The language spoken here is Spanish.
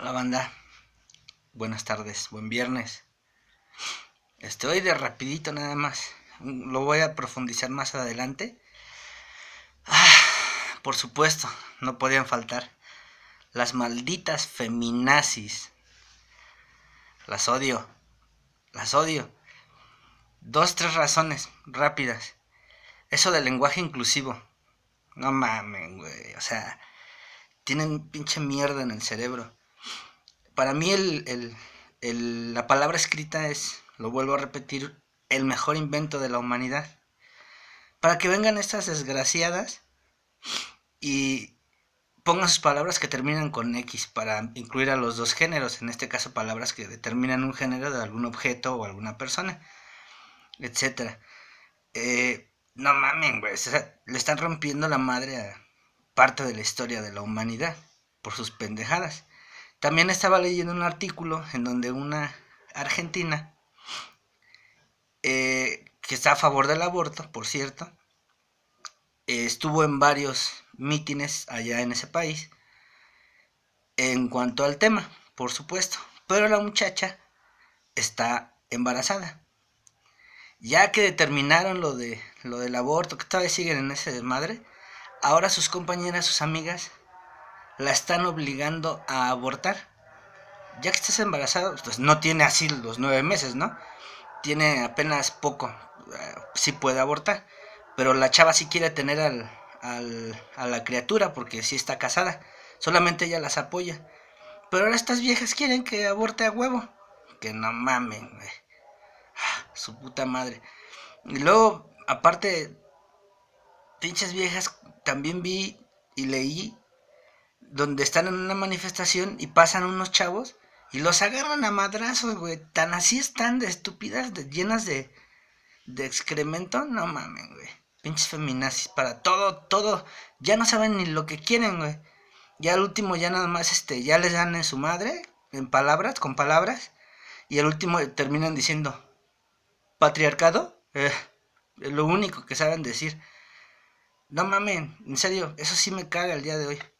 Hola banda, buenas tardes, buen viernes. Estoy de rapidito nada más, lo voy a profundizar más adelante. Ah, por supuesto, no podían faltar las malditas feminazis. Las odio, las odio. Dos, tres razones rápidas. Eso del lenguaje inclusivo. No mames, güey. O sea, tienen pinche mierda en el cerebro para mí la palabra escrita es, lo vuelvo a repetir, el mejor invento de la humanidad. Para que vengan estas desgraciadas y pongan sus palabras que terminan con X para incluir a los dos géneros, en este caso palabras que determinan un género de algún objeto o alguna persona, etc. Eh, no mamen, güey, le están rompiendo la madre a parte de la historia de la humanidad por sus pendejadas. También estaba leyendo un artículo en donde una argentina, eh, que está a favor del aborto, por cierto, estuvo en varios mítines allá en ese país en cuanto al tema, por supuesto. Pero la muchacha está embarazada. Ya que determinaron lo, de, lo del aborto, que todavía siguen en ese desmadre, ahora sus compañeras, sus amigas, la están obligando a abortar. Ya que estás embarazada, pues no tiene así los nueve meses, ¿no? Tiene apenas poco. Eh, sí puede abortar. Pero la chava sí quiere tener al, a la criatura porque sí está casada. Solamente ella las apoya. Pero ahora estas viejas quieren que aborte a huevo. Que no mamen, güey. Ah, su puta madre. Y luego, aparte, pinches viejas, también vi y leí donde están en una manifestación y pasan unos chavos y los agarran a madrazos, güey. Tan así están de estúpidas, llenas de, de excremento. No mames, güey. Pinches feminazis para todo, todo. Ya no saben ni lo que quieren, güey. Ya al último, ya nada más, este, ya les dan en su madre, en palabras, con palabras. Y el último terminan diciendo, patriarcado, Es eh, lo único que saben decir. No mamen, en serio, eso sí me caga el día de hoy.